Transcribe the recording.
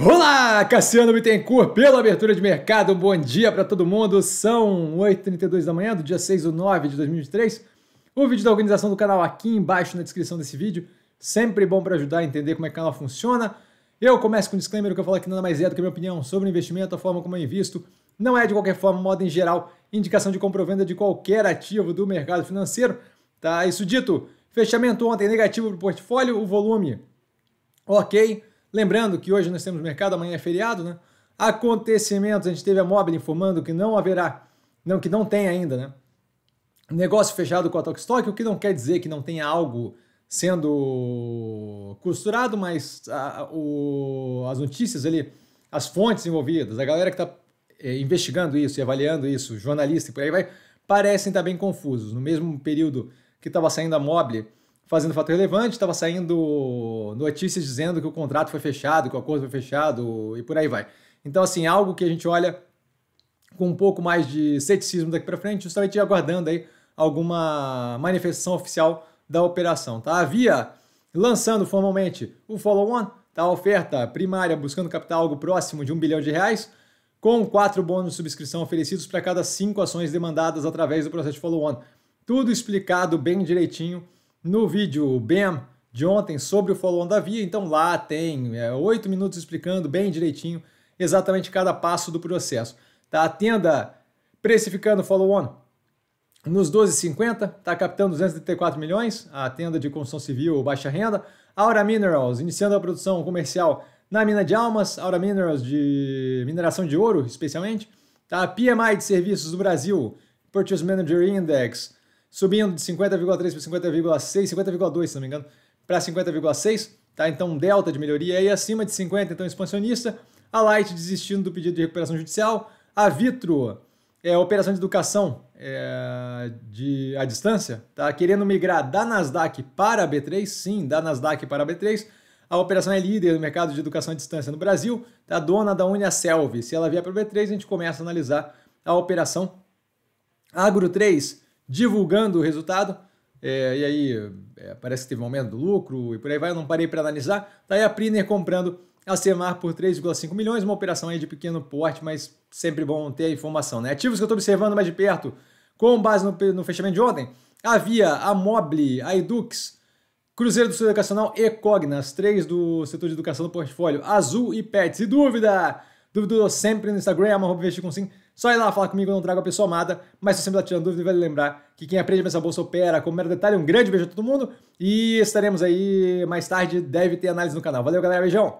Olá, Cassiano Bittencourt, pela abertura de mercado. bom dia para todo mundo. São 8h32 da manhã do dia 6 ou 9 de 2003. O vídeo da organização do canal aqui embaixo na descrição desse vídeo. Sempre bom para ajudar a entender como é que o canal funciona. Eu começo com um disclaimer, que eu falo aqui nada mais é do que a minha opinião sobre investimento, a forma como eu invisto. Não é, de qualquer forma, modo em geral, indicação de compra-venda de qualquer ativo do mercado financeiro. Tá, isso dito, fechamento ontem negativo para o portfólio, o volume ok, Lembrando que hoje nós temos mercado, amanhã é feriado, né? Acontecimentos, a gente teve a Mobile informando que não haverá, não que não tem ainda, né? Negócio fechado com a Stock, o que não quer dizer que não tenha algo sendo costurado, mas a, o, as notícias ali, as fontes envolvidas, a galera que está é, investigando isso e avaliando isso, jornalista e por aí vai, parecem estar tá bem confusos. No mesmo período que estava saindo a Mobile, fazendo fato relevante, estava saindo notícias dizendo que o contrato foi fechado, que o acordo foi fechado e por aí vai. Então, assim, algo que a gente olha com um pouco mais de ceticismo daqui para frente, justamente aguardando aí alguma manifestação oficial da operação, tá? havia lançando formalmente o follow-on, tá? A oferta primária buscando captar algo próximo de um bilhão de reais, com quatro bônus de subscrição oferecidos para cada cinco ações demandadas através do processo de follow-on. Tudo explicado bem direitinho no vídeo BAM de ontem sobre o follow-on da via. Então lá tem é, oito é, minutos explicando bem direitinho exatamente cada passo do processo. Tá? tenda precificando follow-on nos 12,50, está captando 234 milhões, a tenda de construção civil baixa renda. Aura Minerals, iniciando a produção comercial na mina de Almas, Aura Minerals de mineração de ouro, especialmente. Tá? PMI de serviços do Brasil, Purchase Manager Index, subindo de 50,3 para 50,6, 50,2 se não me engano, para 50,6, tá? Então um delta de melhoria aí acima de 50, então expansionista, a Light desistindo do pedido de recuperação judicial, a Vitro, é, operação de educação é, de, à distância, tá? Querendo migrar da Nasdaq para a B3, sim, da Nasdaq para a B3, a operação é líder no mercado de educação à distância no Brasil, tá dona da Uniaselv. Se ela vier para o B3, a gente começa a analisar a operação. Agro 3 divulgando o resultado. É, e aí é, parece que teve um aumento do lucro e por aí vai, eu não parei para analisar. Daí tá a Priner comprando a Semar por 3,5 milhões, uma operação aí de pequeno porte, mas sempre bom ter a informação. Né? Ativos que eu estou observando mais de perto, com base no, no fechamento de ontem, havia a Mobile, a Edux, Cruzeiro do Sul Educacional e Cognas, três do setor de educação do portfólio, Azul e Pets. E dúvida? Dúvida sempre no Instagram, arroba investir com sim. Só ir lá falar comigo, eu não trago a pessoa amada, mas se você ainda está tirando dúvida, vale lembrar que quem aprende nessa bolsa opera. Como mero detalhe, um grande beijo a todo mundo e estaremos aí mais tarde, deve ter análise no canal. Valeu, galera, beijão!